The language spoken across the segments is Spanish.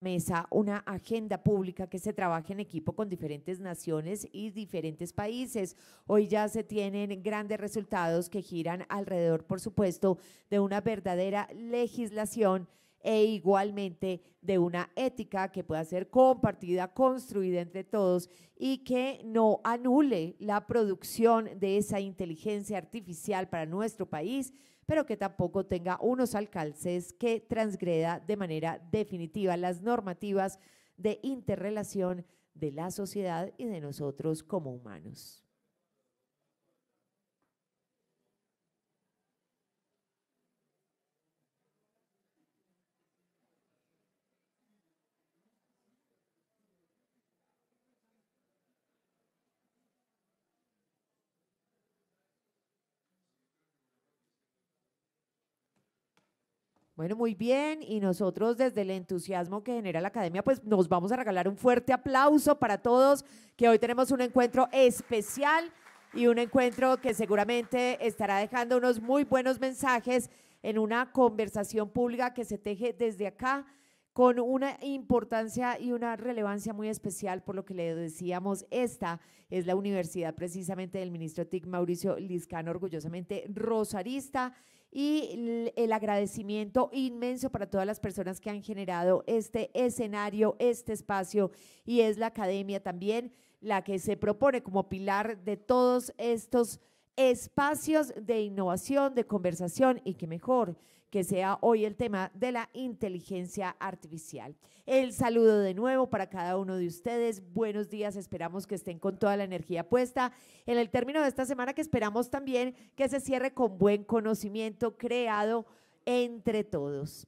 mesa una agenda pública que se trabaje en equipo con diferentes naciones y diferentes países. Hoy ya se tienen grandes resultados que giran alrededor, por supuesto, de una verdadera legislación e igualmente de una ética que pueda ser compartida, construida entre todos y que no anule la producción de esa inteligencia artificial para nuestro país pero que tampoco tenga unos alcances que transgreda de manera definitiva las normativas de interrelación de la sociedad y de nosotros como humanos. Bueno, muy bien. Y nosotros desde el entusiasmo que genera la academia, pues nos vamos a regalar un fuerte aplauso para todos, que hoy tenemos un encuentro especial y un encuentro que seguramente estará dejando unos muy buenos mensajes en una conversación pública que se teje desde acá con una importancia y una relevancia muy especial, por lo que le decíamos, esta es la universidad precisamente del ministro TIC Mauricio Liscano, orgullosamente rosarista, y el agradecimiento inmenso para todas las personas que han generado este escenario, este espacio, y es la academia también la que se propone como pilar de todos estos espacios de innovación, de conversación y que mejor que sea hoy el tema de la inteligencia artificial. El saludo de nuevo para cada uno de ustedes. Buenos días, esperamos que estén con toda la energía puesta en el término de esta semana que esperamos también que se cierre con buen conocimiento creado entre todos.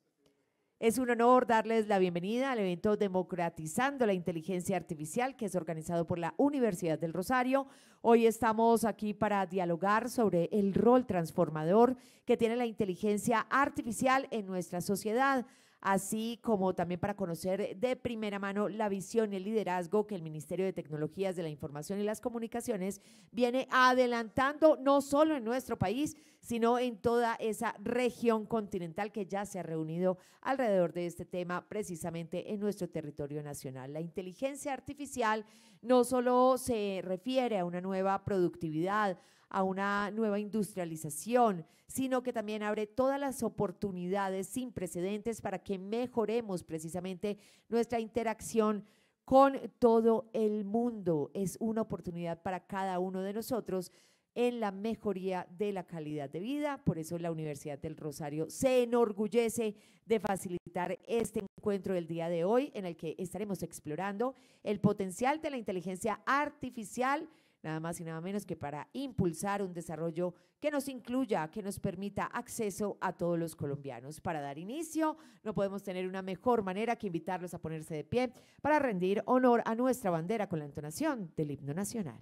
Es un honor darles la bienvenida al evento Democratizando la Inteligencia Artificial que es organizado por la Universidad del Rosario. Hoy estamos aquí para dialogar sobre el rol transformador que tiene la inteligencia artificial en nuestra sociedad así como también para conocer de primera mano la visión y el liderazgo que el Ministerio de Tecnologías de la Información y las Comunicaciones viene adelantando no solo en nuestro país, sino en toda esa región continental que ya se ha reunido alrededor de este tema precisamente en nuestro territorio nacional. La inteligencia artificial no solo se refiere a una nueva productividad, a una nueva industrialización, sino que también abre todas las oportunidades sin precedentes para que mejoremos precisamente nuestra interacción con todo el mundo. Es una oportunidad para cada uno de nosotros en la mejoría de la calidad de vida. Por eso la Universidad del Rosario se enorgullece de facilitar este encuentro del día de hoy en el que estaremos explorando el potencial de la inteligencia artificial nada más y nada menos que para impulsar un desarrollo que nos incluya, que nos permita acceso a todos los colombianos. Para dar inicio, no podemos tener una mejor manera que invitarlos a ponerse de pie para rendir honor a nuestra bandera con la entonación del himno nacional.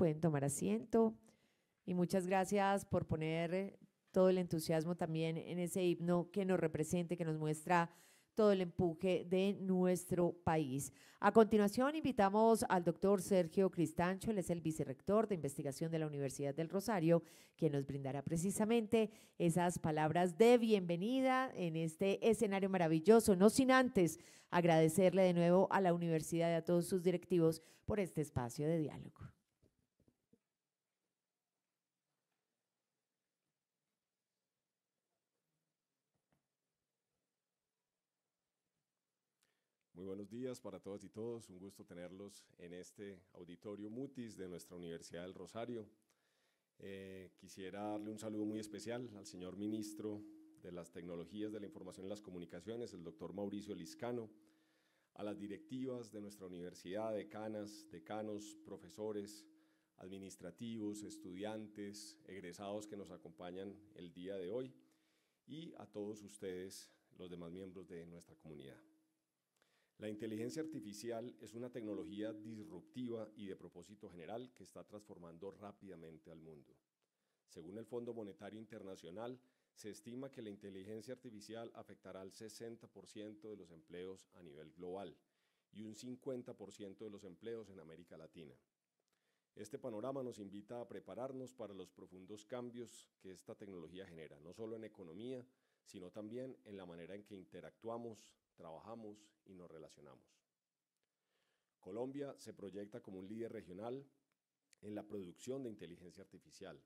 pueden tomar asiento. Y muchas gracias por poner todo el entusiasmo también en ese himno que nos represente, que nos muestra todo el empuje de nuestro país. A continuación, invitamos al doctor Sergio Cristancho, él es el vicerrector de investigación de la Universidad del Rosario, quien nos brindará precisamente esas palabras de bienvenida en este escenario maravilloso, no sin antes agradecerle de nuevo a la universidad y a todos sus directivos por este espacio de diálogo. Muy buenos días para todas y todos. Un gusto tenerlos en este auditorio Mutis de nuestra Universidad del Rosario. Eh, quisiera darle un saludo muy especial al señor ministro de las Tecnologías de la Información y las Comunicaciones, el doctor Mauricio Liscano, a las directivas de nuestra universidad, decanas, decanos, profesores, administrativos, estudiantes, egresados que nos acompañan el día de hoy y a todos ustedes, los demás miembros de nuestra comunidad. La inteligencia artificial es una tecnología disruptiva y de propósito general que está transformando rápidamente al mundo. Según el Fondo Monetario Internacional, se estima que la inteligencia artificial afectará al 60% de los empleos a nivel global y un 50% de los empleos en América Latina. Este panorama nos invita a prepararnos para los profundos cambios que esta tecnología genera, no solo en economía, sino también en la manera en que interactuamos, trabajamos y nos relacionamos. Colombia se proyecta como un líder regional en la producción de inteligencia artificial.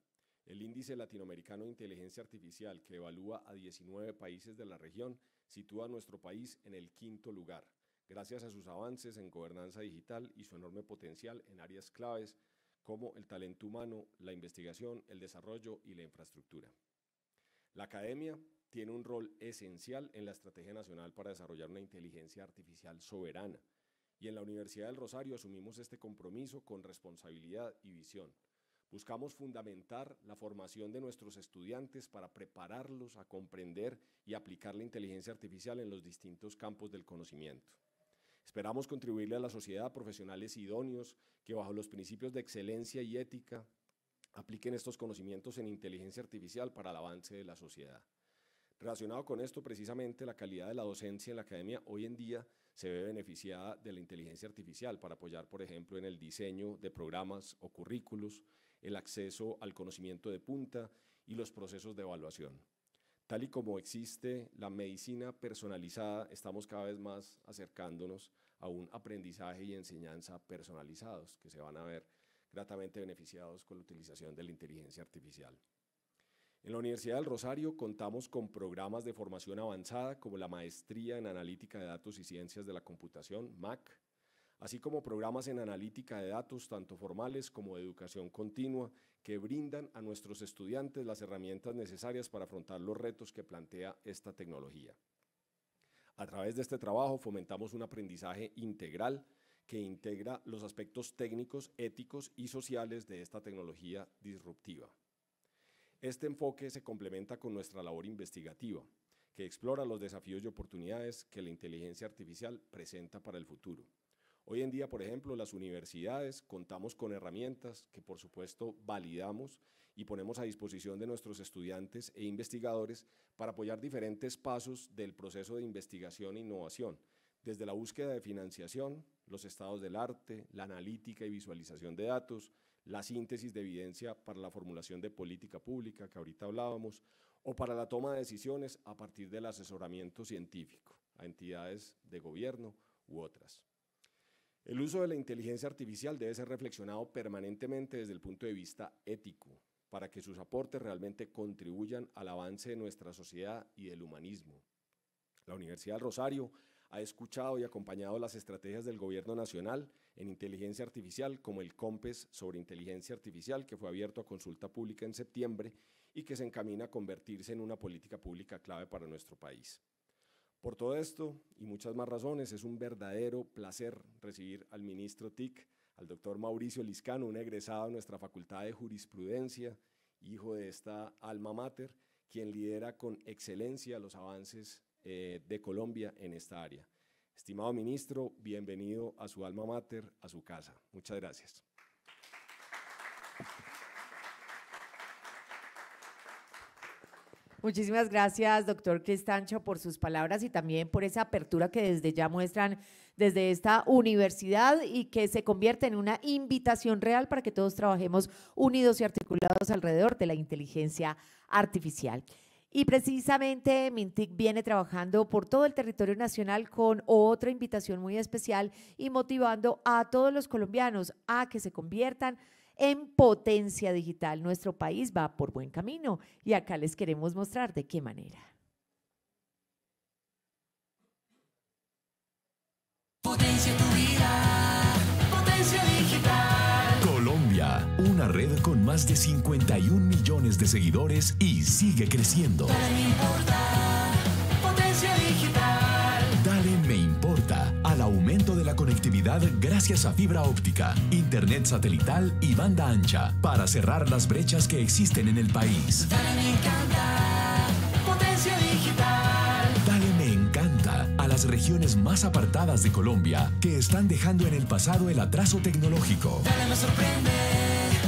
El índice latinoamericano de inteligencia artificial, que evalúa a 19 países de la región, sitúa a nuestro país en el quinto lugar, gracias a sus avances en gobernanza digital y su enorme potencial en áreas claves como el talento humano, la investigación, el desarrollo y la infraestructura. La academia tiene un rol esencial en la Estrategia Nacional para desarrollar una inteligencia artificial soberana. Y en la Universidad del Rosario asumimos este compromiso con responsabilidad y visión. Buscamos fundamentar la formación de nuestros estudiantes para prepararlos a comprender y aplicar la inteligencia artificial en los distintos campos del conocimiento. Esperamos contribuirle a la sociedad a profesionales idóneos que bajo los principios de excelencia y ética apliquen estos conocimientos en inteligencia artificial para el avance de la sociedad. Relacionado con esto, precisamente la calidad de la docencia en la academia hoy en día se ve beneficiada de la inteligencia artificial para apoyar, por ejemplo, en el diseño de programas o currículos, el acceso al conocimiento de punta y los procesos de evaluación. Tal y como existe la medicina personalizada, estamos cada vez más acercándonos a un aprendizaje y enseñanza personalizados que se van a ver gratamente beneficiados con la utilización de la inteligencia artificial. En la Universidad del Rosario contamos con programas de formación avanzada como la Maestría en Analítica de Datos y Ciencias de la Computación, MAC, así como programas en analítica de datos tanto formales como de educación continua que brindan a nuestros estudiantes las herramientas necesarias para afrontar los retos que plantea esta tecnología. A través de este trabajo fomentamos un aprendizaje integral que integra los aspectos técnicos, éticos y sociales de esta tecnología disruptiva. Este enfoque se complementa con nuestra labor investigativa, que explora los desafíos y oportunidades que la inteligencia artificial presenta para el futuro. Hoy en día, por ejemplo, las universidades contamos con herramientas que, por supuesto, validamos y ponemos a disposición de nuestros estudiantes e investigadores para apoyar diferentes pasos del proceso de investigación e innovación, desde la búsqueda de financiación, los estados del arte, la analítica y visualización de datos, la síntesis de evidencia para la formulación de política pública que ahorita hablábamos, o para la toma de decisiones a partir del asesoramiento científico a entidades de gobierno u otras. El uso de la inteligencia artificial debe ser reflexionado permanentemente desde el punto de vista ético, para que sus aportes realmente contribuyan al avance de nuestra sociedad y del humanismo. La Universidad del Rosario ha escuchado y acompañado las estrategias del Gobierno Nacional en inteligencia artificial, como el COMPES sobre inteligencia artificial, que fue abierto a consulta pública en septiembre y que se encamina a convertirse en una política pública clave para nuestro país. Por todo esto y muchas más razones, es un verdadero placer recibir al ministro TIC, al doctor Mauricio Liscano, un egresado de nuestra Facultad de Jurisprudencia, hijo de esta alma mater, quien lidera con excelencia los avances eh, de Colombia en esta área. Estimado ministro, bienvenido a su alma mater, a su casa. Muchas gracias. Muchísimas gracias, doctor Cristancho, por sus palabras y también por esa apertura que desde ya muestran desde esta universidad y que se convierte en una invitación real para que todos trabajemos unidos y articulados alrededor de la inteligencia artificial. Y precisamente Mintic viene trabajando por todo el territorio nacional con otra invitación muy especial y motivando a todos los colombianos a que se conviertan en potencia digital. Nuestro país va por buen camino y acá les queremos mostrar de qué manera. Potencia tu vida, potencia digital una red con más de 51 millones de seguidores y sigue creciendo. Dale Me Importa, potencia digital. Dale Me Importa al aumento de la conectividad gracias a fibra óptica, internet satelital y banda ancha para cerrar las brechas que existen en el país. Dale Me Encanta, potencia digital. Dale Me Encanta a las regiones más apartadas de Colombia que están dejando en el pasado el atraso tecnológico. Dale Me Sorprende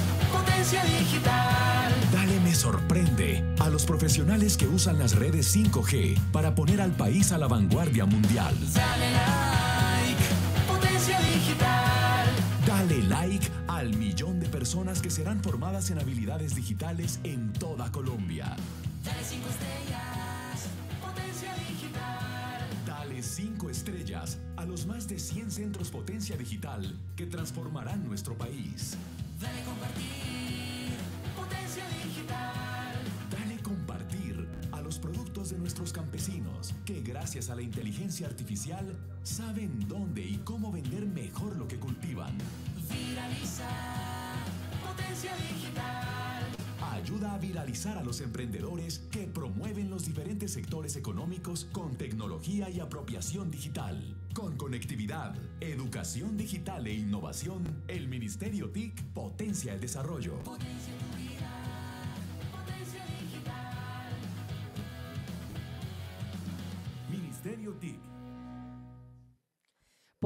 Dale me sorprende a los profesionales que usan las redes 5G para poner al país a la vanguardia mundial. Dale like, potencia digital. Dale like al millón de personas que serán formadas en habilidades digitales en toda Colombia. Dale 5 estrellas, potencia digital. Dale 5 estrellas a los más de 100 centros potencia digital que transformarán nuestro país. Dale compartir. de nuestros campesinos que gracias a la inteligencia artificial saben dónde y cómo vender mejor lo que cultivan. Viraliza, potencia digital. Ayuda a viralizar a los emprendedores que promueven los diferentes sectores económicos con tecnología y apropiación digital. Con conectividad, educación digital e innovación, el Ministerio TIC potencia el desarrollo. Potencia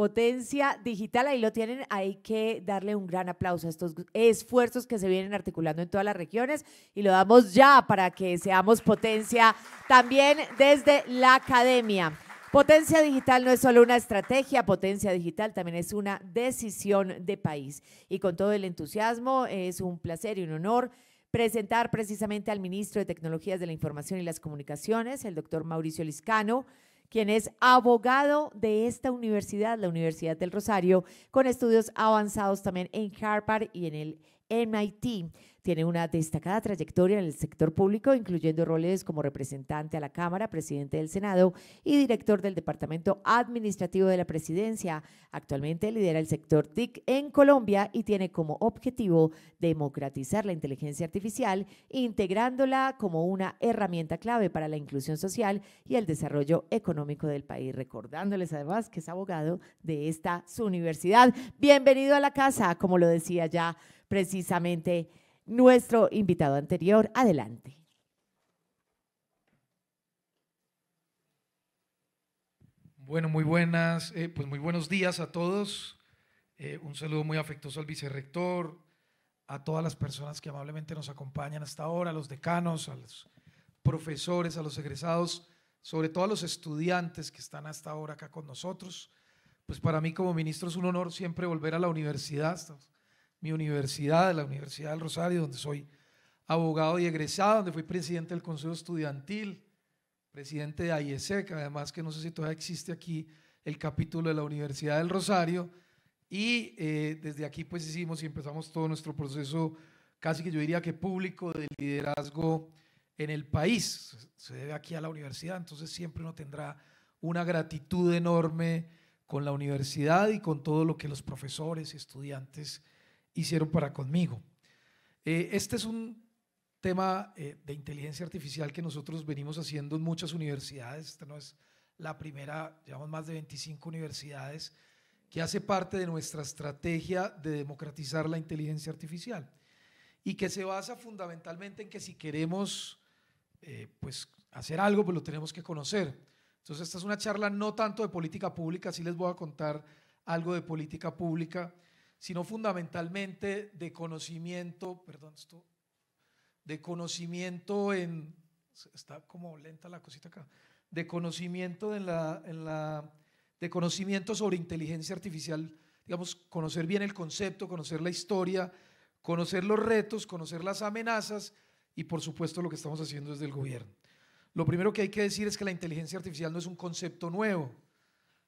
Potencia digital, ahí lo tienen, hay que darle un gran aplauso a estos esfuerzos que se vienen articulando en todas las regiones y lo damos ya para que seamos potencia también desde la academia. Potencia digital no es solo una estrategia, potencia digital también es una decisión de país. Y con todo el entusiasmo, es un placer y un honor presentar precisamente al ministro de Tecnologías de la Información y las Comunicaciones, el doctor Mauricio Liscano quien es abogado de esta universidad, la Universidad del Rosario, con estudios avanzados también en Harvard y en el MIT. Tiene una destacada trayectoria en el sector público, incluyendo roles como representante a la Cámara, presidente del Senado y director del Departamento Administrativo de la Presidencia. Actualmente lidera el sector TIC en Colombia y tiene como objetivo democratizar la inteligencia artificial, integrándola como una herramienta clave para la inclusión social y el desarrollo económico del país. Recordándoles además que es abogado de esta su universidad. Bienvenido a la casa, como lo decía ya precisamente nuestro invitado anterior. Adelante. Bueno, muy buenas, eh, pues muy buenos días a todos. Eh, un saludo muy afectuoso al vicerrector, a todas las personas que amablemente nos acompañan hasta ahora, a los decanos, a los profesores, a los egresados, sobre todo a los estudiantes que están hasta ahora acá con nosotros. Pues para mí como ministro es un honor siempre volver a la universidad. Estamos mi universidad, la Universidad del Rosario, donde soy abogado y egresado, donde fui presidente del Consejo Estudiantil, presidente de AIESEC, además que no sé si todavía existe aquí el capítulo de la Universidad del Rosario, y eh, desde aquí pues hicimos y empezamos todo nuestro proceso, casi que yo diría que público, de liderazgo en el país. Se debe aquí a la universidad, entonces siempre uno tendrá una gratitud enorme con la universidad y con todo lo que los profesores y estudiantes hicieron para conmigo. Eh, este es un tema eh, de inteligencia artificial que nosotros venimos haciendo en muchas universidades. Esta no es la primera, llevamos más de 25 universidades que hace parte de nuestra estrategia de democratizar la inteligencia artificial y que se basa fundamentalmente en que si queremos eh, pues hacer algo, pues lo tenemos que conocer. Entonces esta es una charla no tanto de política pública, sí les voy a contar algo de política pública, sino fundamentalmente de conocimiento, perdón, esto, de conocimiento en, está como lenta la cosita acá, de conocimiento en la, en la, de conocimiento sobre inteligencia artificial, digamos, conocer bien el concepto, conocer la historia, conocer los retos, conocer las amenazas y por supuesto lo que estamos haciendo desde el gobierno. Lo primero que hay que decir es que la inteligencia artificial no es un concepto nuevo.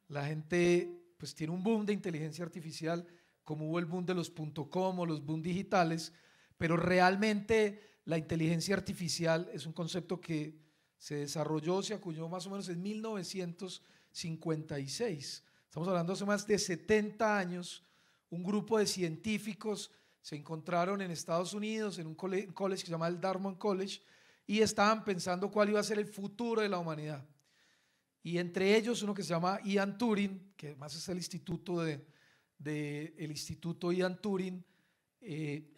La gente pues tiene un boom de inteligencia artificial como hubo el boom de los .com o los boom digitales, pero realmente la inteligencia artificial es un concepto que se desarrolló, se acuñó más o menos en 1956. Estamos hablando hace más de 70 años. Un grupo de científicos se encontraron en Estados Unidos, en un college, que se llama el Dartmouth College, y estaban pensando cuál iba a ser el futuro de la humanidad. Y entre ellos uno que se llama Ian Turing, que además es el instituto de, del Instituto Ian Turing eh,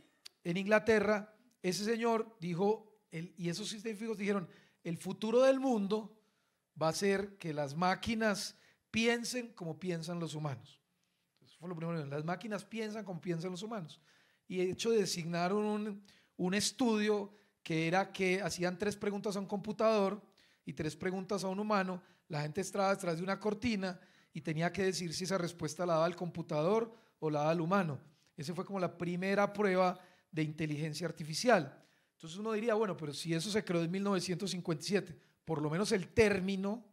en Inglaterra, ese señor dijo, y esos científicos dijeron, el futuro del mundo va a ser que las máquinas piensen como piensan los humanos. Eso fue lo primero. Las máquinas piensan como piensan los humanos. Y de hecho designaron un, un estudio que era que hacían tres preguntas a un computador y tres preguntas a un humano. La gente estaba detrás de una cortina y tenía que decir si esa respuesta la daba el computador o la daba el humano. Esa fue como la primera prueba de inteligencia artificial. Entonces uno diría, bueno, pero si eso se creó en 1957, por lo menos el término,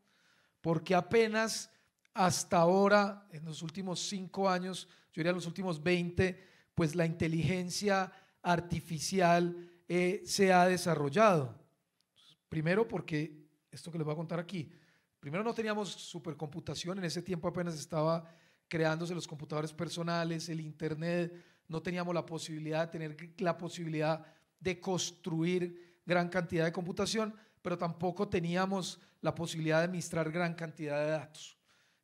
porque apenas hasta ahora, en los últimos cinco años, yo diría los últimos 20, pues la inteligencia artificial eh, se ha desarrollado. Primero porque, esto que les voy a contar aquí, primero no teníamos supercomputación, en ese tiempo apenas estaba creándose los computadores personales, el Internet, no teníamos la posibilidad de tener la posibilidad de construir gran cantidad de computación, pero tampoco teníamos la posibilidad de administrar gran cantidad de datos.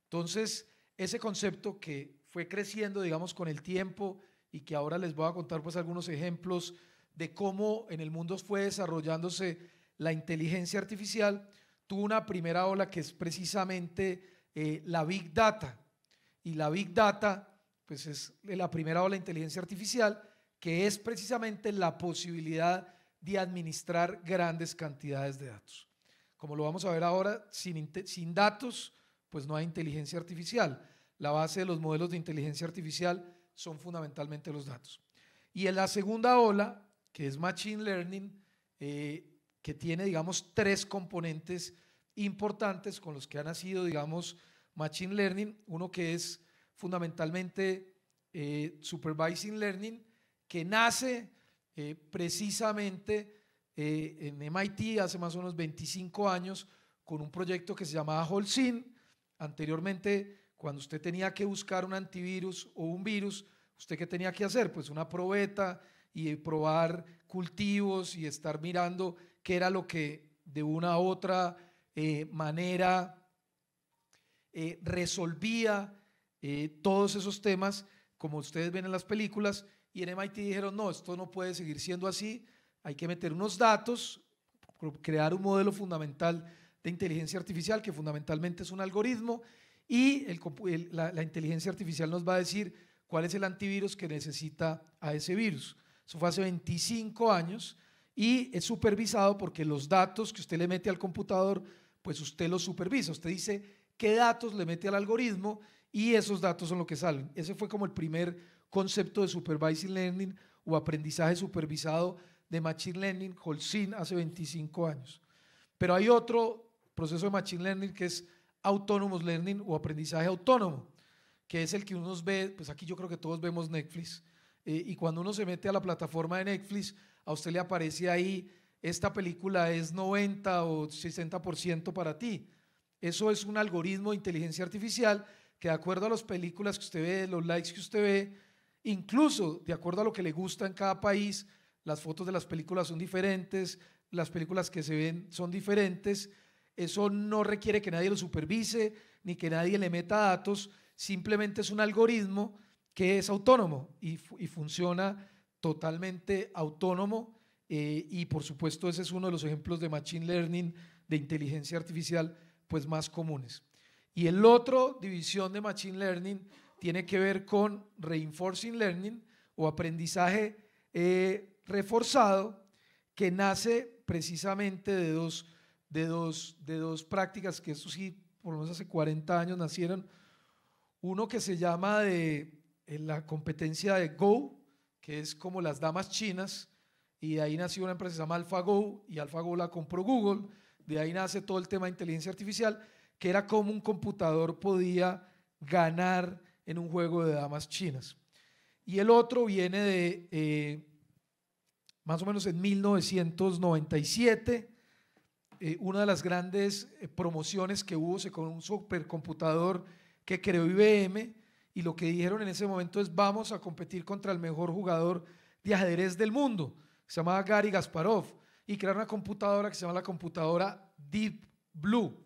Entonces, ese concepto que fue creciendo, digamos, con el tiempo y que ahora les voy a contar pues algunos ejemplos de cómo en el mundo fue desarrollándose la inteligencia artificial, tuvo una primera ola que es precisamente eh, la Big Data. Y la Big Data, pues es la primera ola de inteligencia artificial, que es precisamente la posibilidad de administrar grandes cantidades de datos. Como lo vamos a ver ahora, sin, sin datos, pues no hay inteligencia artificial. La base de los modelos de inteligencia artificial son fundamentalmente los datos. Y en la segunda ola, que es Machine Learning, eh, que tiene, digamos, tres componentes importantes con los que ha nacido, digamos, Machine Learning. Uno que es fundamentalmente eh, Supervising Learning, que nace eh, precisamente eh, en MIT hace más o menos 25 años con un proyecto que se llamaba Holcim. Anteriormente, cuando usted tenía que buscar un antivirus o un virus, ¿usted qué tenía que hacer? Pues una probeta y probar cultivos y estar mirando que era lo que de una u otra eh, manera eh, resolvía eh, todos esos temas, como ustedes ven en las películas, y en MIT dijeron, no, esto no puede seguir siendo así, hay que meter unos datos, crear un modelo fundamental de inteligencia artificial, que fundamentalmente es un algoritmo, y la, la inteligencia artificial nos va a decir cuál es el antivirus que necesita a ese virus. Eso fue hace 25 años y es supervisado porque los datos que usted le mete al computador, pues usted los supervisa. Usted dice qué datos le mete al algoritmo y esos datos son los que salen. Ese fue como el primer concepto de supervised learning o aprendizaje supervisado de machine learning, Holcim, hace 25 años. Pero hay otro proceso de machine learning que es autonomous learning o aprendizaje autónomo, que es el que uno ve, pues aquí yo creo que todos vemos Netflix, eh, y cuando uno se mete a la plataforma de Netflix, a usted le aparece ahí, esta película es 90 o 60% para ti. Eso es un algoritmo de inteligencia artificial que de acuerdo a las películas que usted ve, los likes que usted ve, incluso de acuerdo a lo que le gusta en cada país, las fotos de las películas son diferentes, las películas que se ven son diferentes. Eso no requiere que nadie lo supervise ni que nadie le meta datos, simplemente es un algoritmo que es autónomo y, y funciona totalmente autónomo eh, y por supuesto ese es uno de los ejemplos de Machine Learning, de inteligencia artificial, pues más comunes. Y el otro división de Machine Learning tiene que ver con Reinforcing Learning o aprendizaje eh, reforzado que nace precisamente de dos, de, dos, de dos prácticas que eso sí, por lo menos hace 40 años nacieron. Uno que se llama de, eh, la competencia de Go, que es como las damas chinas, y de ahí nació una empresa que se llama AlphaGo, y AlphaGo la compró Google, de ahí nace todo el tema de inteligencia artificial, que era como un computador podía ganar en un juego de damas chinas. Y el otro viene de eh, más o menos en 1997, eh, una de las grandes eh, promociones que hubo se con un supercomputador que creó IBM, y lo que dijeron en ese momento es vamos a competir contra el mejor jugador de ajedrez del mundo, se llamaba Gary Gasparov, y crear una computadora que se llama la computadora Deep Blue.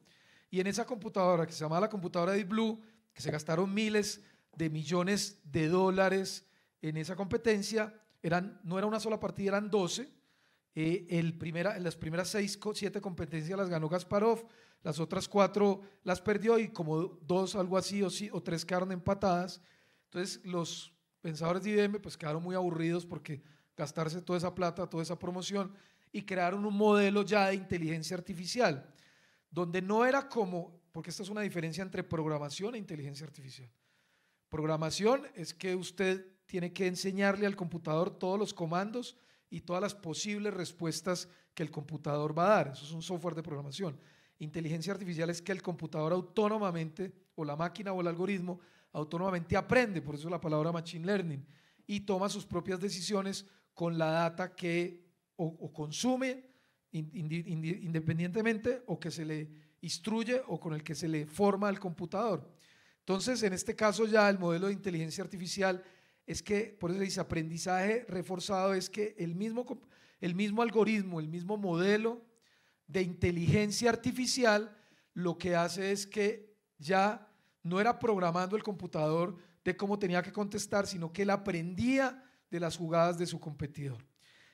Y en esa computadora que se llamaba la computadora Deep Blue, que se gastaron miles de millones de dólares en esa competencia, eran, no era una sola partida, eran 12. Eh, el primera, las primeras seis, 7 competencias las ganó Gasparov, las otras cuatro las perdió y como dos, algo así, o, o tres quedaron empatadas. Entonces los pensadores de IBM pues quedaron muy aburridos porque gastarse toda esa plata, toda esa promoción y crearon un modelo ya de inteligencia artificial, donde no era como, porque esta es una diferencia entre programación e inteligencia artificial. Programación es que usted tiene que enseñarle al computador todos los comandos y todas las posibles respuestas que el computador va a dar. Eso es un software de programación. Inteligencia artificial es que el computador autónomamente, o la máquina o el algoritmo, autónomamente aprende, por eso la palabra machine learning, y toma sus propias decisiones con la data que o, consume independientemente o que se le instruye o con el que se le forma al computador. Entonces, en este caso ya el modelo de inteligencia artificial es que, por eso se dice aprendizaje reforzado, es que el mismo, el mismo algoritmo, el mismo modelo de inteligencia artificial lo que hace es que ya no era programando el computador de cómo tenía que contestar, sino que él aprendía de las jugadas de su competidor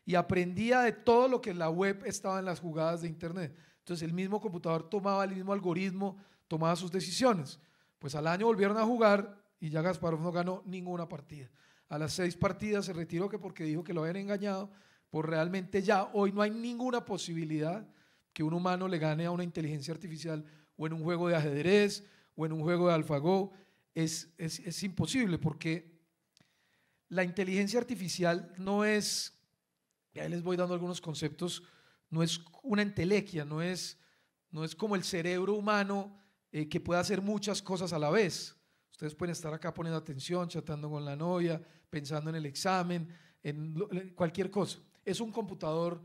y aprendía de todo lo que en la web estaba en las jugadas de Internet. Entonces el mismo computador tomaba el mismo algoritmo, tomaba sus decisiones. Pues al año volvieron a jugar y ya Gasparov no ganó ninguna partida. A las seis partidas se retiró que porque dijo que lo habían engañado, pues realmente ya hoy no hay ninguna posibilidad que un humano le gane a una inteligencia artificial o en un juego de ajedrez o en un juego de AlphaGo es, es, imposible porque la inteligencia artificial no es, ya les voy dando algunos conceptos, no es una entelequia, no es, no es como el cerebro humano eh, que puede hacer muchas cosas a la vez. Ustedes pueden estar acá poniendo atención, chatando con la novia, pensando en el examen, en cualquier cosa. Es un computador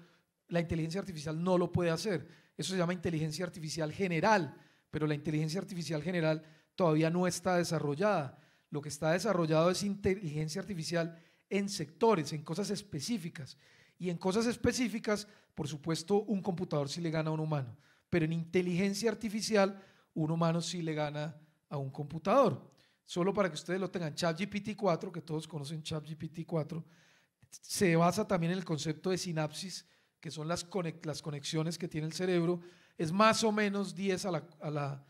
la inteligencia artificial no lo puede hacer. Eso se llama inteligencia artificial general, pero la inteligencia artificial general todavía no está desarrollada. Lo que está desarrollado es inteligencia artificial en sectores, en cosas específicas. Y en cosas específicas, por supuesto, un computador sí le gana a un humano, pero en inteligencia artificial, un humano sí le gana a un computador. Solo para que ustedes lo tengan, ChatGPT 4, que todos conocen ChatGPT 4, se basa también en el concepto de sinapsis que son las, conexiones que tiene el cerebro, es más o menos 10 a la,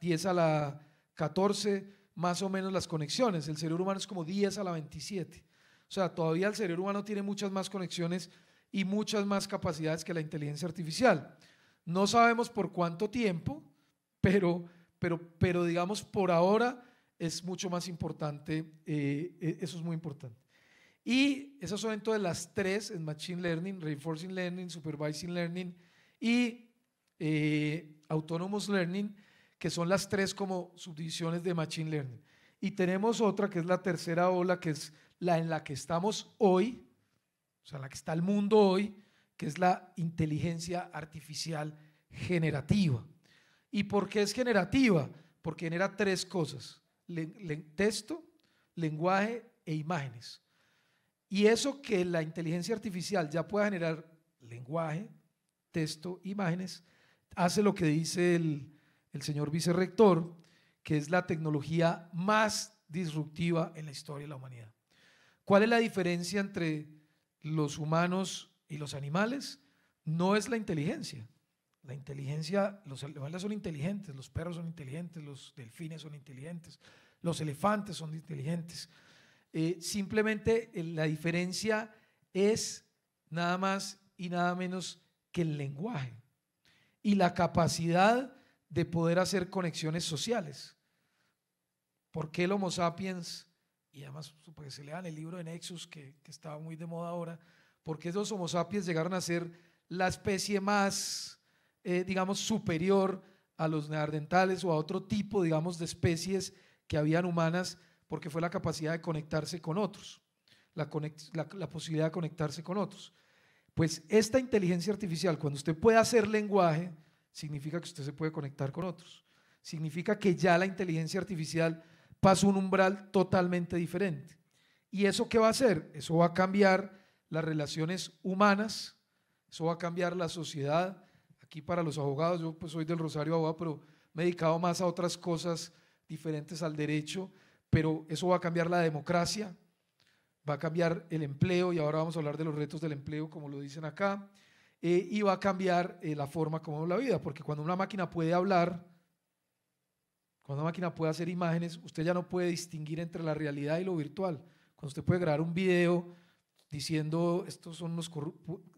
10 a la 14, más o menos las conexiones. El cerebro humano es como 10 a la 27. O sea, todavía el cerebro humano tiene muchas más conexiones y muchas más capacidades que la inteligencia artificial. No sabemos por cuánto tiempo, pero, pero, pero digamos por ahora es mucho más importante, eh, e-, eso es muy importante. Y esas son entonces las tres en Machine Learning, Reinforcing Learning, Supervising Learning y eh, Autonomous Learning, que son las tres como subdivisiones de Machine Learning. Y tenemos otra que es la tercera ola, que es la en la que estamos hoy, o sea, la que está el mundo hoy, que es la inteligencia artificial generativa. ¿Y por qué es generativa? Porque genera tres cosas, texto, lenguaje e imágenes. Y eso que la inteligencia artificial ya pueda generar lenguaje, texto, imágenes, hace lo que dice el, señor vicerrector, que es la tecnología más disruptiva en la historia de la humanidad. ¿Cuál es la diferencia entre los humanos y los animales? No es la inteligencia. La inteligencia, los animales son inteligentes, los perros son inteligentes, los delfines son inteligentes, los elefantes son inteligentes. Eh, simplemente eh, la diferencia es nada más y nada menos que el lenguaje y la capacidad de poder hacer conexiones sociales. ¿Por qué el Homo sapiens? Y además, porque pues, se en el libro de Nexus, que, estaba muy de moda ahora, ¿por qué esos Homo sapiens llegaron a ser la especie más, eh, digamos, superior a los neandertales o a otro tipo, digamos, de especies que habían humanas porque fue la capacidad de conectarse con otros, la, posibilidad de conectarse con otros. Pues esta inteligencia artificial, cuando usted puede hacer lenguaje, significa que usted se puede conectar con otros. Significa que ya la inteligencia artificial pasa un umbral totalmente diferente. ¿Y eso qué va a hacer? Eso va a cambiar las relaciones humanas, eso va a cambiar la sociedad. Aquí para los abogados, yo pues soy del Rosario Abogado, pero me he dedicado más a otras cosas diferentes al derecho pero eso va a cambiar la democracia, va a cambiar el empleo, y ahora vamos a hablar de los retos del empleo, como lo dicen acá, eh, y va a cambiar eh, la forma como la vida, porque cuando una máquina puede hablar, cuando una máquina puede hacer imágenes, usted ya no puede distinguir entre la realidad y lo virtual. Cuando usted puede grabar un video diciendo, estos son los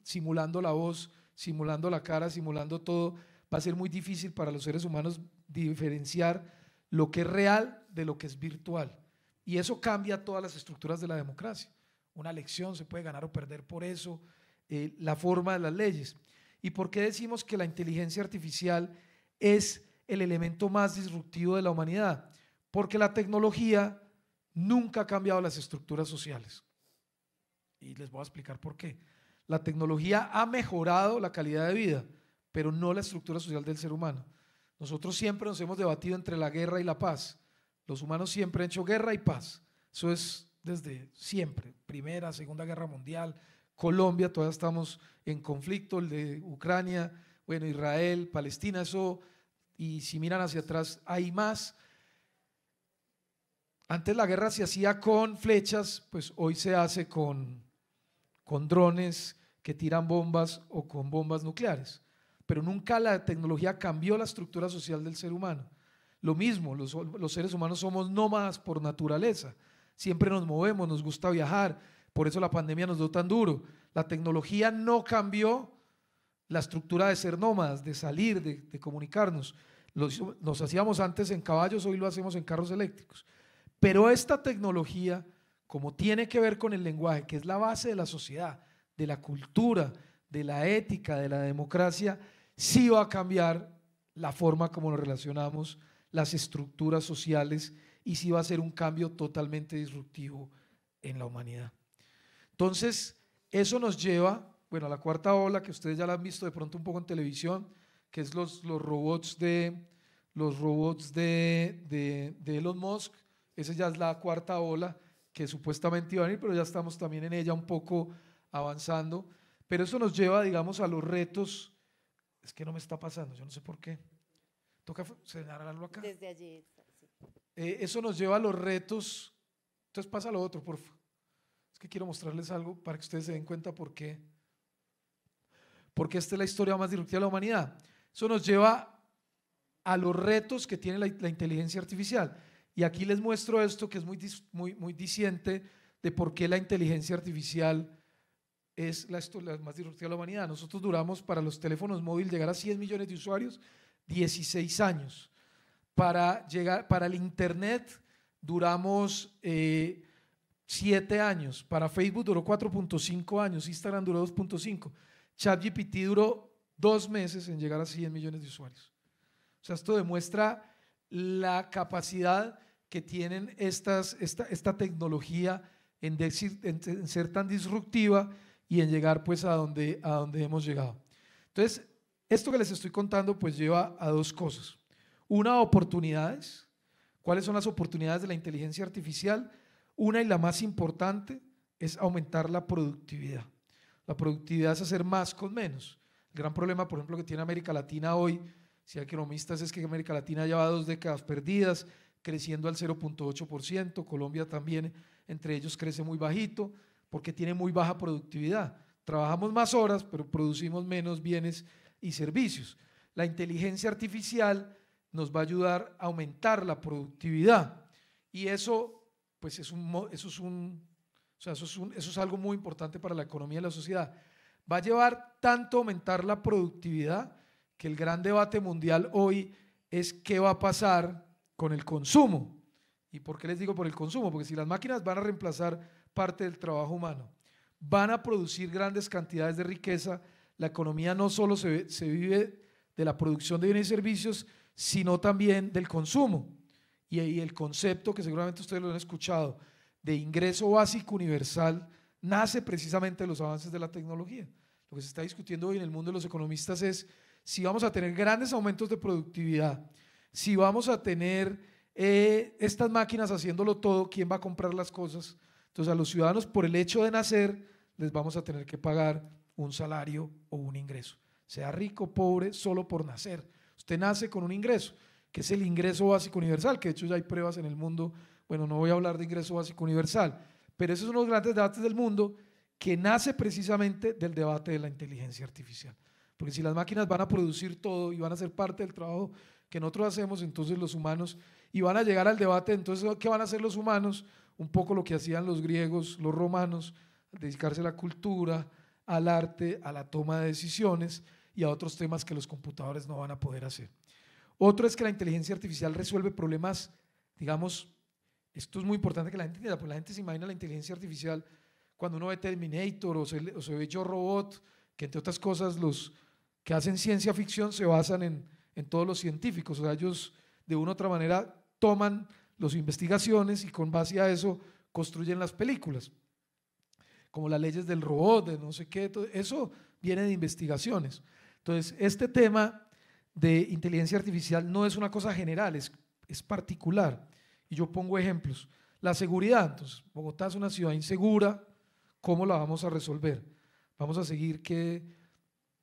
simulando la voz, simulando la cara, simulando todo, va a ser muy difícil para los seres humanos diferenciar lo que es real de lo que es virtual. Y eso cambia todas las estructuras de la democracia. Una elección se puede ganar o perder por eso, eh, la forma de las leyes. ¿Y por qué decimos que la inteligencia artificial es el elemento más disruptivo de la humanidad? Porque la tecnología nunca ha cambiado las estructuras sociales. Y les voy a explicar por qué. La tecnología ha mejorado la calidad de vida, pero no la estructura social del ser humano. Nosotros siempre nos hemos debatido entre la guerra y la paz. Los humanos siempre han hecho guerra y paz. Eso es desde siempre. Primera, Segunda Guerra Mundial, Colombia, todavía estamos en conflicto, el de Ucrania, bueno, Israel, Palestina, eso. Y si miran hacia atrás, hay más. Antes la guerra se hacía con flechas, pues hoy se hace con, con drones que tiran bombas o con bombas nucleares. Pero nunca la tecnología cambió la estructura social del ser humano. Lo mismo, los, seres humanos somos nómadas por naturaleza. Siempre nos movemos, nos gusta viajar. Por eso la pandemia nos dio tan duro. La tecnología no cambió la estructura de ser nómadas, de salir, de, comunicarnos. nos hacíamos antes en caballos, hoy lo hacemos en carros eléctricos. Pero esta tecnología, como tiene que ver con el lenguaje, que es la base de la sociedad, de la cultura, de la ética, de la democracia, sí va a cambiar la forma como nos relacionamos las estructuras sociales y si va a ser un cambio totalmente disruptivo en la humanidad. Entonces, eso nos lleva, bueno, a la cuarta ola que ustedes ya la han visto de pronto un poco en televisión, que es los, los robots de los robots de, de, de Elon Musk. Esa ya es la cuarta ola que supuestamente iba a venir, pero ya estamos también en ella un poco avanzando. Pero eso nos lleva, digamos, a los retos. Es que no me está pasando, yo no sé por qué. Toca señalarlo acá. Desde allí. Eh, eso nos lleva a los retos. Entonces pasa lo otro, por Es que quiero mostrarles algo para que ustedes se den cuenta por qué. Porque esta es la historia más disruptiva de la humanidad. Eso nos lleva a los retos que tiene la, inteligencia artificial. Y aquí les muestro esto que es muy, muy, muy diciente de por qué la inteligencia artificial es la, historia más disruptiva de la humanidad. Nosotros duramos para los teléfonos móviles llegar a 100 millones de usuarios 16 años. Para, llegar, para el Internet duramos 7 eh, años, para Facebook duró 4.5 años, Instagram duró 2.5, ChatGPT duró dos meses en llegar a 100 millones de usuarios. O sea, esto demuestra la capacidad que tienen estas, esta, esta tecnología en, decir, en, ser tan disruptiva y en llegar pues a donde, a donde hemos llegado. Entonces, esto que les estoy contando pues lleva a dos cosas. Una, oportunidades. ¿Cuáles son las oportunidades de la inteligencia artificial? Una y la más importante es aumentar la productividad. La productividad es hacer más con menos. El gran problema, por ejemplo, que tiene América Latina hoy, si hay economistas, es que América Latina lleva dos décadas perdidas, creciendo al 0.8%, Colombia también, entre ellos, crece muy bajito, porque tiene muy baja productividad. Trabajamos más horas, pero producimos menos bienes y servicios. La inteligencia artificial nos va a ayudar a aumentar la productividad y eso, pues es un, eso, eso, es eso es algo muy importante para la economía y la sociedad. Va a llevar tanto a aumentar la productividad que el gran debate mundial hoy es qué va a pasar con el consumo. ¿Y por qué les digo por el consumo? Porque si las máquinas van a reemplazar parte del trabajo humano, van a producir grandes cantidades de riqueza, la economía no solo se, vive de la producción de bienes y servicios, sino también del consumo. Y, ahí el concepto que seguramente ustedes lo han escuchado de ingreso básico universal nace precisamente de los avances de la tecnología. Lo que se está discutiendo hoy en el mundo de los economistas es si vamos a tener grandes aumentos de productividad, si vamos a tener eh, estas máquinas haciéndolo todo, ¿quién va a comprar las cosas? Entonces a los ciudadanos por el hecho de nacer les vamos a tener que pagar un salario o un ingreso. Sea rico pobre solo por nacer. Usted nace con un ingreso, que es el ingreso básico universal, que de hecho ya hay pruebas en el mundo. Bueno, no voy a hablar de ingreso básico universal, pero esos son los grandes debates del mundo que nace precisamente del debate de la inteligencia artificial. Porque si las máquinas van a producir todo y van a ser parte del trabajo que nosotros hacemos, entonces los humanos, y van a llegar al debate, entonces, ¿qué van a hacer los humanos? Un poco lo que hacían los griegos, los romanos, dedicarse a la cultura, al arte, a la toma de decisiones y a otros temas que los computadores no van a poder hacer. Otro es que la inteligencia artificial resuelve problemas, digamos, esto es muy importante que la gente entienda, porque la gente se imagina la inteligencia artificial cuando uno ve Terminator o se, ve Yo Robot, que entre otras cosas los que hacen ciencia ficción se basan en, en todos los científicos, o sea, ellos de una u otra manera toman las investigaciones y con base a eso construyen las películas como las leyes del robot, de no sé qué, eso viene de investigaciones. Entonces, este tema de inteligencia artificial no es una cosa general, es, es particular. Y yo pongo ejemplos. La seguridad, entonces, Bogotá es una ciudad insegura, ¿cómo la vamos a resolver? Vamos a seguir que,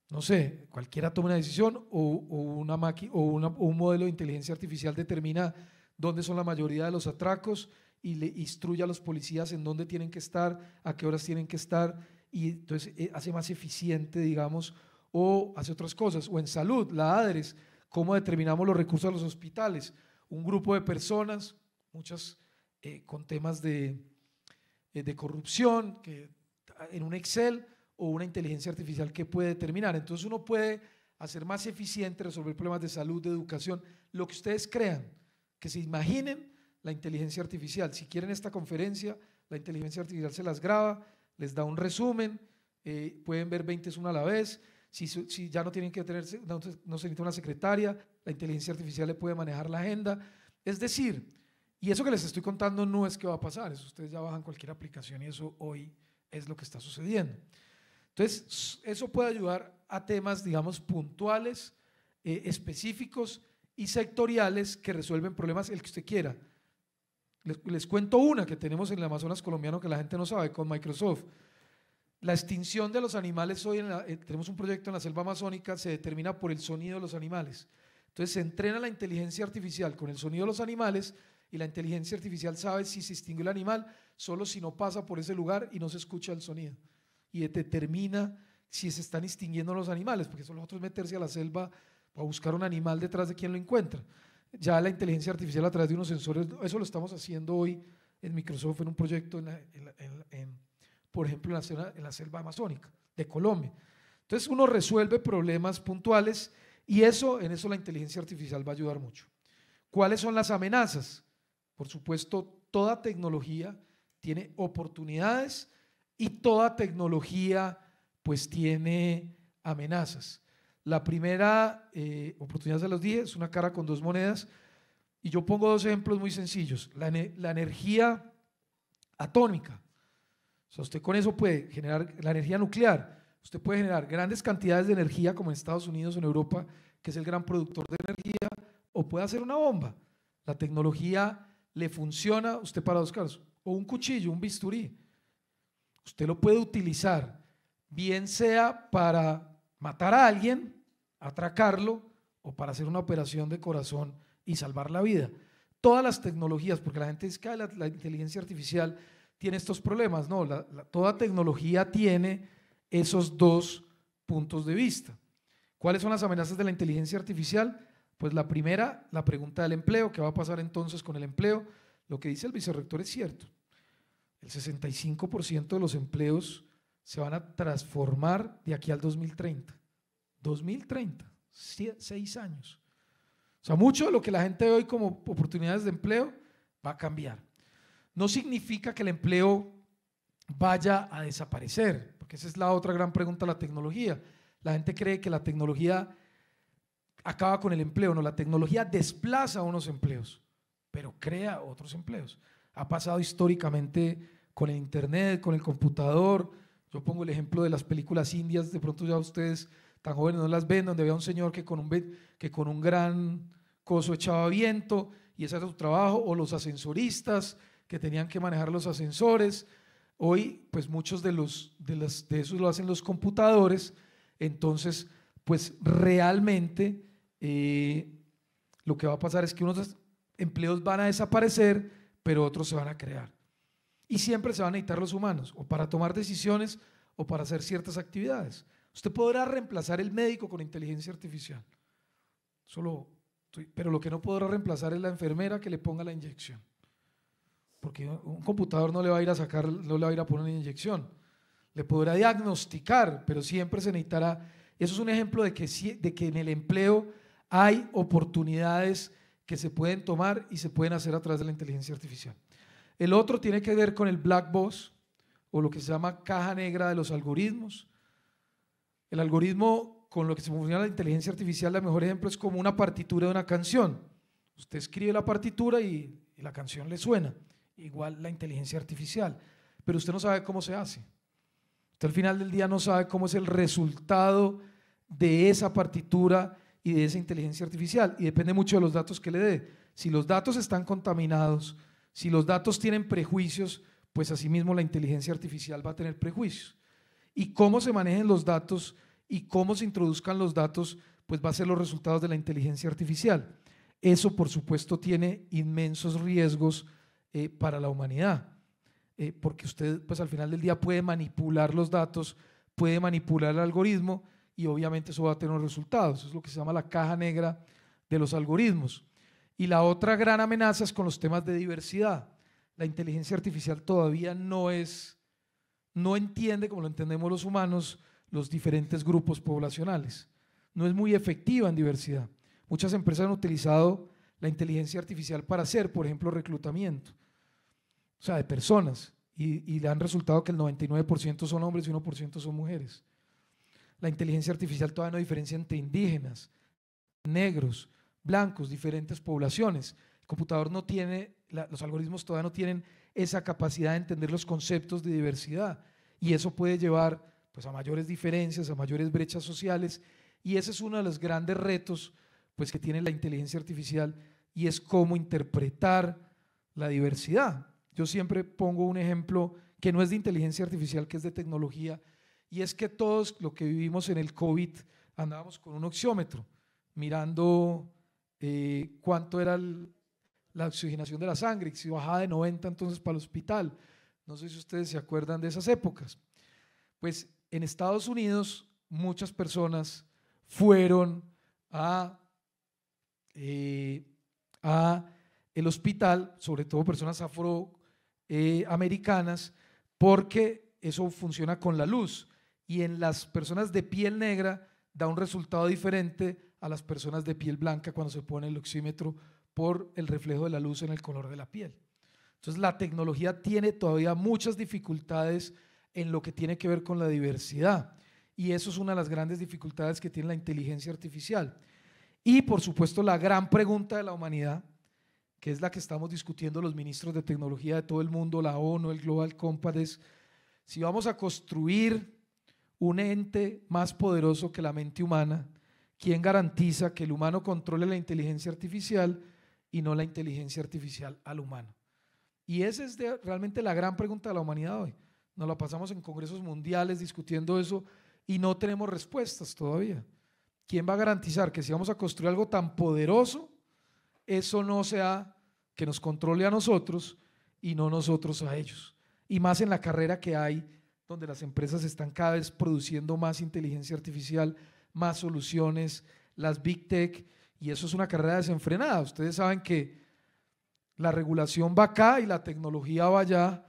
no sé, cualquiera tome una decisión o, o una, o, o un modelo de inteligencia artificial determina dónde son la mayoría de los atracos, y le instruye a los policías en dónde tienen que estar, a qué horas tienen que estar, y entonces eh, hace más eficiente, digamos, o hace otras cosas, o en salud, la ADRES, cómo determinamos los recursos de los hospitales, un grupo de personas, muchas eh, con temas de, eh, de corrupción, que, en un Excel o una inteligencia artificial que puede determinar. Entonces uno puede hacer más eficiente, resolver problemas de salud, de educación, lo que ustedes crean, que se imaginen la inteligencia artificial. Si quieren esta conferencia, la inteligencia artificial se las graba, les da un resumen, eh, pueden ver 20 es una a la vez. Si, ya no tienen que tener, no, se necesita una secretaria, la inteligencia artificial le puede manejar la agenda. Es decir, y eso que les estoy contando no es que va a pasar, eso ustedes ya bajan cualquier aplicación y eso hoy es lo que está sucediendo. Entonces, eso puede ayudar a temas, digamos, puntuales, eh, específicos y sectoriales que resuelven problemas el que usted quiera les, cuento una que tenemos en el Amazonas colombiano que la gente no sabe con Microsoft. La extinción de los animales hoy, en la, eh, tenemos un proyecto en la selva amazónica, se determina por el sonido de los animales. Entonces se entrena la inteligencia artificial con el sonido de los animales y la inteligencia artificial sabe si se extingue el animal solo si no pasa por ese lugar y no se escucha el sonido. Y determina si se están extinguiendo los animales, porque son los otros meterse a la selva a buscar un animal detrás de quien lo encuentra ya la inteligencia artificial a través de unos sensores, eso lo estamos haciendo hoy en Microsoft en un proyecto, por ejemplo, en la, selva, amazónica de Colombia. Entonces uno resuelve problemas puntuales y eso, en eso la inteligencia artificial va a ayudar mucho. ¿Cuáles son las amenazas? Por supuesto, toda tecnología tiene oportunidades y toda tecnología pues tiene amenazas. La primera eh, oportunidad, de los 10 es una cara con dos monedas. Y yo pongo dos ejemplos muy sencillos. La, la energía atómica. O sea, usted con eso puede generar la energía nuclear. Usted puede generar grandes cantidades de energía, como en Estados Unidos o en Europa, que es el gran productor de energía, o puede hacer una bomba. La tecnología le funciona usted para dos casos. O un cuchillo, un bisturí. Usted lo puede utilizar, bien sea para matar a alguien atracarlo o para hacer una operación de corazón y salvar la vida. Todas las tecnologías, porque la gente dice que la, inteligencia artificial tiene estos problemas, no, toda tecnología tiene esos dos puntos de vista. ¿Cuáles son las amenazas de la inteligencia artificial? Pues la primera, la pregunta del empleo, ¿qué va a pasar entonces con el empleo? Lo que dice el vicerrector es cierto. El 65% de los empleos se van a transformar de aquí al 2030. 2030, seis años. O sea, mucho de lo que la gente ve hoy como oportunidades de empleo va a cambiar. No significa que el empleo vaya a desaparecer, porque esa es la otra gran pregunta la tecnología. La gente cree que la tecnología acaba con el empleo, no, la tecnología desplaza unos empleos, pero crea otros empleos. Ha pasado históricamente con el Internet, con el computador. Yo pongo el ejemplo de las películas indias, de pronto ya ustedes tan jóvenes no las ven, donde había un señor que con un, que con un gran coso echaba viento y ese era su trabajo, o los ascensoristas que tenían que manejar los ascensores. Hoy, pues muchos de, los, de, de esos lo hacen los computadores, entonces, pues realmente eh, lo que va a pasar es que unos empleos van a desaparecer, pero otros se van a crear. Y siempre se van a necesitar los humanos, o para tomar decisiones o para hacer ciertas actividades. Usted podrá reemplazar el médico con inteligencia artificial. Solo, pero lo que no podrá reemplazar es la enfermera que le ponga la inyección. Porque un computador no le va a ir a sacar, no le va a ir a poner una inyección. Le podrá diagnosticar, pero siempre se necesitará. Eso es un ejemplo de que, de que en el empleo hay oportunidades que se pueden tomar y se pueden hacer a través de la inteligencia artificial. El otro tiene que ver con el black box o lo que se llama caja negra de los algoritmos. El algoritmo con lo que se funciona la inteligencia artificial, el mejor ejemplo es como una partitura de una canción. Usted escribe la partitura y, la canción le suena. Igual la inteligencia artificial. Pero usted no sabe cómo se hace. Usted al final del día no sabe cómo es el resultado de esa partitura y de esa inteligencia artificial. Y depende mucho de los datos que le dé. Si los datos están contaminados, si los datos tienen prejuicios, pues asimismo la inteligencia artificial va a tener prejuicios. Y cómo se manejan los datos y cómo se introduzcan los datos, pues va a ser los resultados de la inteligencia artificial. Eso, por supuesto, tiene inmensos riesgos eh, para la humanidad, eh, porque usted, pues al final del día, puede manipular los datos, puede manipular el algoritmo y obviamente eso va a tener resultados. Eso es lo que se llama la caja negra de los algoritmos. Y la otra gran amenaza es con los temas de diversidad. La inteligencia artificial todavía no es, no entiende como lo entendemos los humanos los diferentes grupos poblacionales. No es muy efectiva en diversidad. Muchas empresas han utilizado la inteligencia artificial para hacer, por ejemplo, reclutamiento, o sea, de personas, y, le han resultado que el 99% son hombres y 1% son mujeres. La inteligencia artificial todavía no diferencia entre indígenas, negros, blancos, diferentes poblaciones. El computador no tiene, los algoritmos todavía no tienen esa capacidad de entender los conceptos de diversidad y eso puede llevar pues a mayores diferencias, a mayores brechas sociales, y ese es uno de los grandes retos pues que tiene la inteligencia artificial y es cómo interpretar la diversidad. Yo siempre pongo un ejemplo que no es de inteligencia artificial, que es de tecnología, y es que todos lo que vivimos en el COVID andábamos con un oxiómetro, mirando eh, cuánto era la oxigenación de la sangre, si bajaba de 90 entonces para el hospital. No sé si ustedes se acuerdan de esas épocas. Pues en Estados Unidos muchas personas fueron a, eh, el hospital, sobre todo personas afroamericanas, eh, porque eso funciona con la luz. Y en las personas de piel negra da un resultado diferente a las personas de piel blanca cuando se pone el oxímetro por el reflejo de la luz en el color de la piel. Entonces la tecnología tiene todavía muchas dificultades en lo que tiene que ver con la diversidad. Y eso es una de las grandes dificultades que tiene la inteligencia artificial. Y por supuesto la gran pregunta de la humanidad, que es la que estamos discutiendo los ministros de tecnología de todo el mundo, la ONU, el Global Compact, es si vamos a construir un ente más poderoso que la mente humana, ¿quién garantiza que el humano controle la inteligencia artificial y no la inteligencia artificial al humano? Y esa es realmente la gran pregunta de la humanidad hoy. Nos la pasamos en congresos mundiales discutiendo eso y no tenemos respuestas todavía. ¿Quién va a garantizar que si vamos a construir algo tan poderoso, eso no sea que nos controle a nosotros y no nosotros a ellos? Y más en la carrera que hay, donde las empresas están cada vez produciendo más inteligencia artificial, más soluciones, las big tech, y eso es una carrera desenfrenada. Ustedes saben que la regulación va acá y la tecnología va allá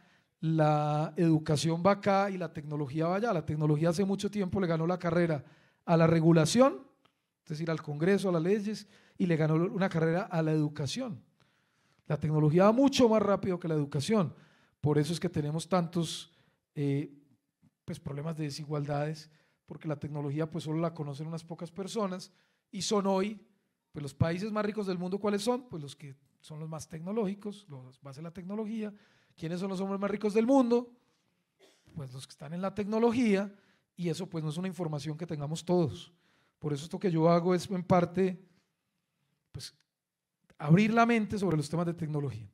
la educación va acá y la tecnología va allá. La tecnología hace mucho tiempo le ganó la carrera a la regulación, es decir, al Congreso, a las leyes, y le ganó una carrera a la educación. La tecnología va mucho más rápido que la educación. Por eso es que tenemos tantos eh, pues problemas de desigualdades, porque la tecnología pues solo la conocen unas pocas personas y son hoy pues los países más ricos del mundo, ¿cuáles son? Pues los que son los más tecnológicos, los más de la tecnología, ¿Quiénes son los hombres más ricos del mundo? Pues los que están en la tecnología y eso pues no es una información que tengamos todos. Por eso esto que yo hago es en parte pues abrir la mente sobre los temas de tecnología.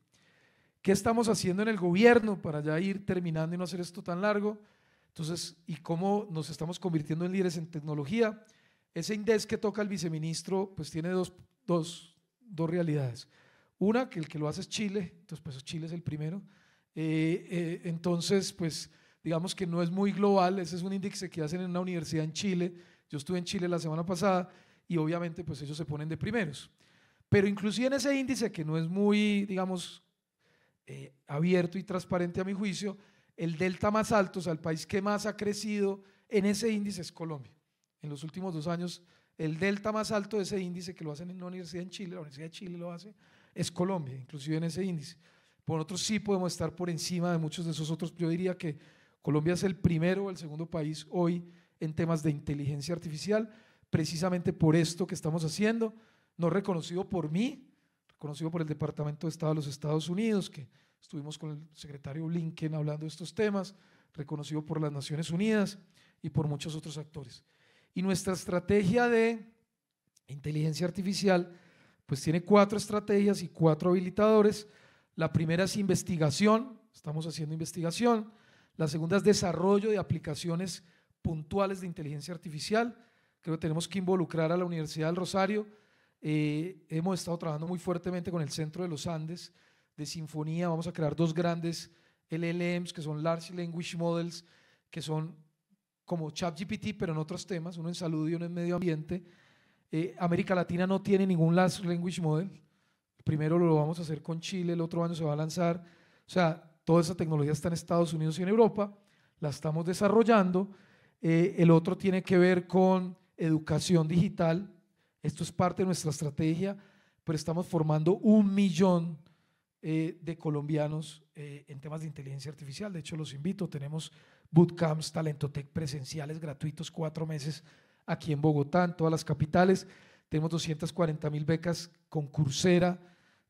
¿Qué estamos haciendo en el gobierno para ya ir terminando y no hacer esto tan largo? Entonces, ¿y cómo nos estamos convirtiendo en líderes en tecnología? Ese index que toca el viceministro, pues tiene dos, dos, dos realidades. Una, que el que lo hace es Chile, entonces pues Chile es el primero. Eh, eh, entonces, pues digamos que no es muy global, ese es un índice que hacen en una universidad en Chile, yo estuve en Chile la semana pasada y obviamente pues ellos se ponen de primeros. Pero inclusive en ese índice que no es muy, digamos, eh, abierto y transparente a mi juicio, el delta más alto, o sea, el país que más ha crecido en ese índice es Colombia. En los últimos dos años, el delta más alto de ese índice que lo hacen en una Universidad en Chile, la Universidad de Chile lo hace, es Colombia, inclusive en ese índice. Por nosotros sí podemos estar por encima de muchos de esos otros. Yo diría que Colombia es el primero o el segundo país hoy en temas de inteligencia artificial, precisamente por esto que estamos haciendo, no reconocido por mí, reconocido por el Departamento de Estado de los Estados Unidos, que estuvimos con el secretario Blinken hablando de estos temas, reconocido por las Naciones Unidas y por muchos otros actores. Y nuestra estrategia de inteligencia artificial, pues tiene cuatro estrategias y cuatro habilitadores la primera es investigación, estamos haciendo investigación. La segunda es desarrollo de aplicaciones puntuales de inteligencia artificial. Creo que tenemos que involucrar a la Universidad del Rosario. Eh, hemos estado trabajando muy fuertemente con el Centro de los Andes de Sinfonía. Vamos a crear dos grandes LLMs, que son Large Language Models, que son como ChatGPT, pero en otros temas, uno en salud y uno en medio ambiente. Eh, América Latina no tiene ningún Large Language Model primero lo vamos a hacer con Chile, el otro año se va a lanzar. O sea, toda esa tecnología está en Estados Unidos y en Europa, la estamos desarrollando. Eh, el otro tiene que ver con educación digital. Esto es parte de nuestra estrategia, pero estamos formando un millón eh, de colombianos eh, en temas de inteligencia artificial. De hecho, los invito, tenemos bootcamps, talentotec presenciales gratuitos, cuatro meses aquí en Bogotá, en todas las capitales. Tenemos 240 mil becas con Coursera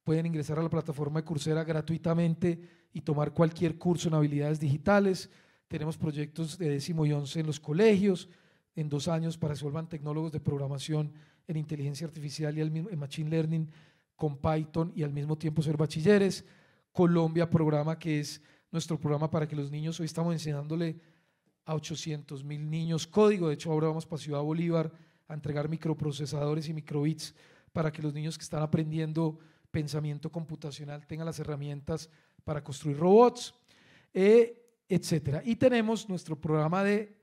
pueden ingresar a la plataforma de Coursera gratuitamente y tomar cualquier curso en habilidades digitales. Tenemos proyectos de décimo y once en los colegios, en dos años para que se vuelvan tecnólogos de programación en inteligencia artificial y en machine learning con Python y al mismo tiempo ser bachilleres. Colombia programa que es nuestro programa para que los niños, hoy estamos enseñándole a 800 mil niños código, de hecho ahora vamos para Ciudad Bolívar a entregar microprocesadores y microbits para que los niños que están aprendiendo pensamiento computacional tenga las herramientas para construir robots, eh, etc. Y tenemos nuestro programa de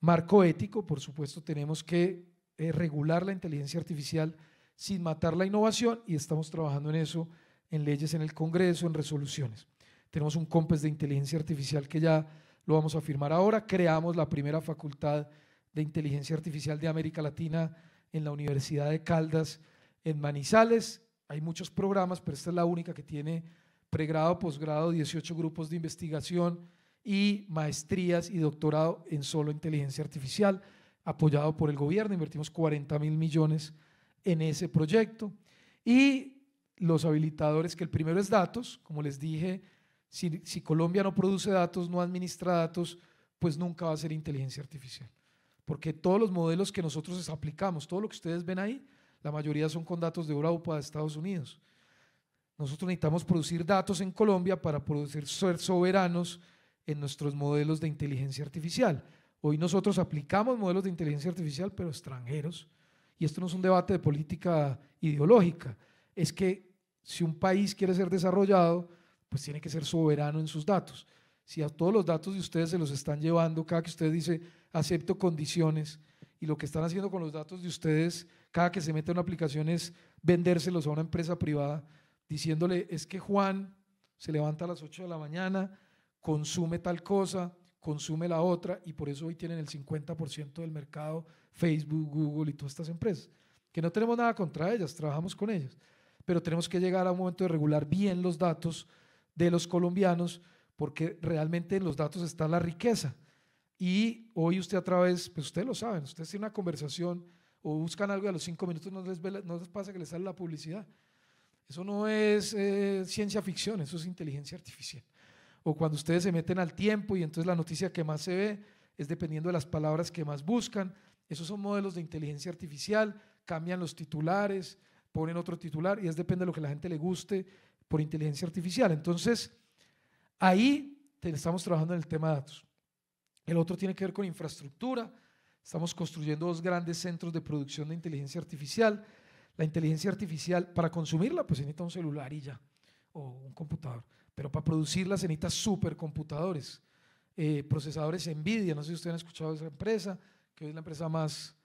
marco ético, por supuesto tenemos que eh, regular la inteligencia artificial sin matar la innovación y estamos trabajando en eso, en leyes en el Congreso, en resoluciones. Tenemos un COMPES de inteligencia artificial que ya lo vamos a firmar ahora. Creamos la primera facultad de inteligencia artificial de América Latina en la Universidad de Caldas, en Manizales. Hay muchos programas, pero esta es la única que tiene pregrado, posgrado, 18 grupos de investigación y maestrías y doctorado en solo inteligencia artificial, apoyado por el gobierno. Invertimos 40 mil millones en ese proyecto. Y los habilitadores, que el primero es datos, como les dije, si, si Colombia no produce datos, no administra datos, pues nunca va a ser inteligencia artificial. Porque todos los modelos que nosotros aplicamos, todo lo que ustedes ven ahí, la mayoría son con datos de Europa, de Estados Unidos. Nosotros necesitamos producir datos en Colombia para producir ser soberanos en nuestros modelos de inteligencia artificial. Hoy nosotros aplicamos modelos de inteligencia artificial, pero extranjeros. Y esto no es un debate de política ideológica. Es que si un país quiere ser desarrollado, pues tiene que ser soberano en sus datos. Si a todos los datos de ustedes se los están llevando, cada que usted dice acepto condiciones, y lo que están haciendo con los datos de ustedes cada que se mete a una aplicación es vendérselos a una empresa privada, diciéndole, es que Juan se levanta a las 8 de la mañana, consume tal cosa, consume la otra, y por eso hoy tienen el 50% del mercado Facebook, Google y todas estas empresas, que no tenemos nada contra ellas, trabajamos con ellas, pero tenemos que llegar a un momento de regular bien los datos de los colombianos, porque realmente en los datos está la riqueza. Y hoy usted a través, pues ustedes lo saben, usted tiene una conversación o buscan algo y a los cinco minutos no les, pasa que les sale la publicidad. Eso no es eh, ciencia ficción, eso es inteligencia artificial. O cuando ustedes se meten al tiempo y entonces la noticia que más se ve es dependiendo de las palabras que más buscan. Esos son modelos de inteligencia artificial, cambian los titulares, ponen otro titular y es depende de lo que la gente le guste por inteligencia artificial. Entonces, ahí estamos trabajando en el tema de datos. El otro tiene que ver con infraestructura. Estamos construyendo dos grandes centros de producción de inteligencia artificial. La inteligencia artificial, para consumirla, pues se necesita un celular y ya, o un computador. Pero para producirla se necesita supercomputadores, eh, procesadores NVIDIA. No sé si ustedes han escuchado de esa empresa, que hoy es la empresa más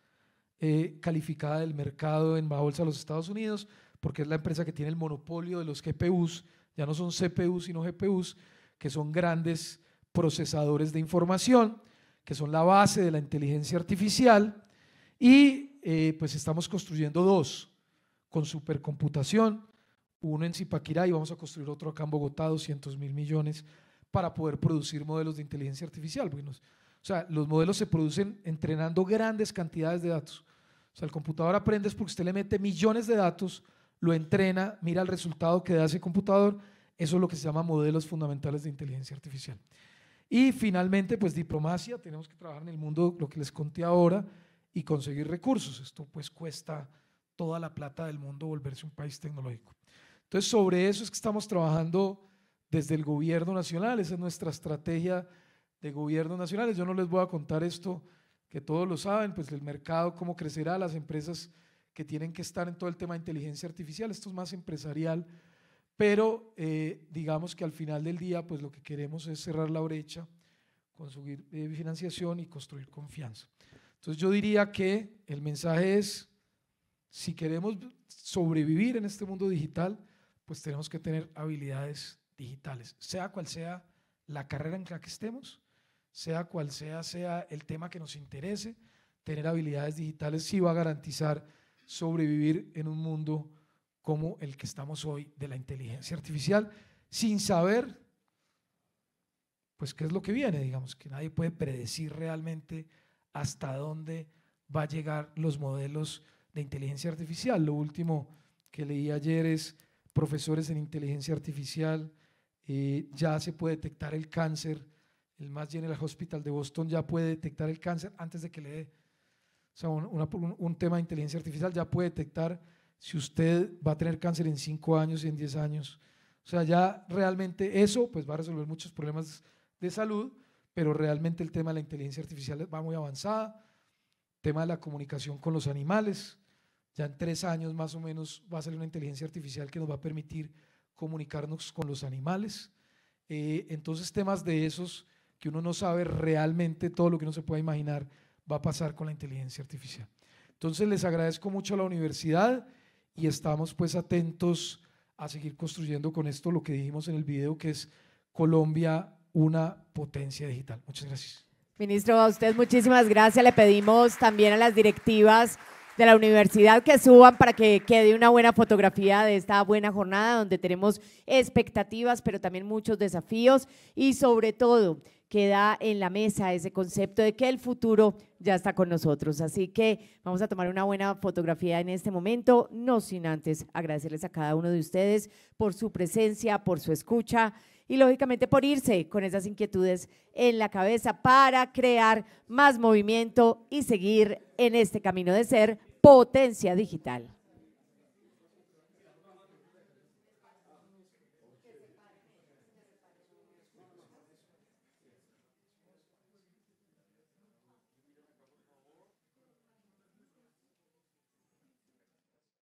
eh, calificada del mercado en baja bolsa de los Estados Unidos, porque es la empresa que tiene el monopolio de los GPUs. Ya no son CPUs, sino GPUs, que son grandes procesadores de información que son la base de la inteligencia artificial, y eh, pues estamos construyendo dos, con supercomputación, uno en Zipaquirá y vamos a construir otro acá en Bogotá, 200 mil millones, para poder producir modelos de inteligencia artificial. o sea, los modelos se producen entrenando grandes cantidades de datos. O sea, el computador aprende es porque usted le mete millones de datos, lo entrena, mira el resultado que da ese computador. Eso es lo que se llama modelos fundamentales de inteligencia artificial. Y finalmente, pues diplomacia, tenemos que trabajar en el mundo, lo que les conté ahora, y conseguir recursos. Esto pues cuesta toda la plata del mundo volverse un país tecnológico. Entonces, sobre eso es que estamos trabajando desde el gobierno nacional, esa es nuestra estrategia de gobierno nacional. Yo no les voy a contar esto, que todos lo saben, pues el mercado, cómo crecerá, las empresas que tienen que estar en todo el tema de inteligencia artificial, esto es más empresarial, pero eh, digamos que al final del día, pues lo que queremos es cerrar la brecha, conseguir eh, financiación y construir confianza. Entonces yo diría que el mensaje es, si queremos sobrevivir en este mundo digital, pues tenemos que tener habilidades digitales, sea cual sea la carrera en la que estemos, sea cual sea, sea el tema que nos interese, tener habilidades digitales sí va a garantizar sobrevivir en un mundo como el que estamos hoy de la inteligencia artificial, sin saber, pues, qué es lo que viene, digamos, que nadie puede predecir realmente hasta dónde va a llegar los modelos de inteligencia artificial. Lo último que leí ayer es profesores en inteligencia artificial, eh, ya se puede detectar el cáncer, el Mass General Hospital de Boston ya puede detectar el cáncer antes de que le dé, sea, un tema de inteligencia artificial ya puede detectar si usted va a tener cáncer en 5 años, y en 10 años. O sea, ya realmente eso pues va a resolver muchos problemas de salud, pero realmente el tema de la inteligencia artificial va muy avanzada, tema de la comunicación con los animales, ya en tres años más o menos va a ser una inteligencia artificial que nos va a permitir comunicarnos con los animales. Eh, entonces temas de esos que uno no sabe realmente todo lo que uno se puede imaginar va a pasar con la inteligencia artificial. Entonces les agradezco mucho a la universidad y estamos pues atentos a seguir construyendo con esto lo que dijimos en el video, que es Colombia una potencia digital. Muchas gracias. Ministro, a usted muchísimas gracias. Le pedimos también a las directivas de la universidad que suban para que quede una buena fotografía de esta buena jornada donde tenemos expectativas, pero también muchos desafíos y sobre todo queda en la mesa ese concepto de que el futuro ya está con nosotros. Así que vamos a tomar una buena fotografía en este momento, no sin antes agradecerles a cada uno de ustedes por su presencia, por su escucha y lógicamente por irse con esas inquietudes en la cabeza para crear más movimiento y seguir en este camino de ser potencia digital.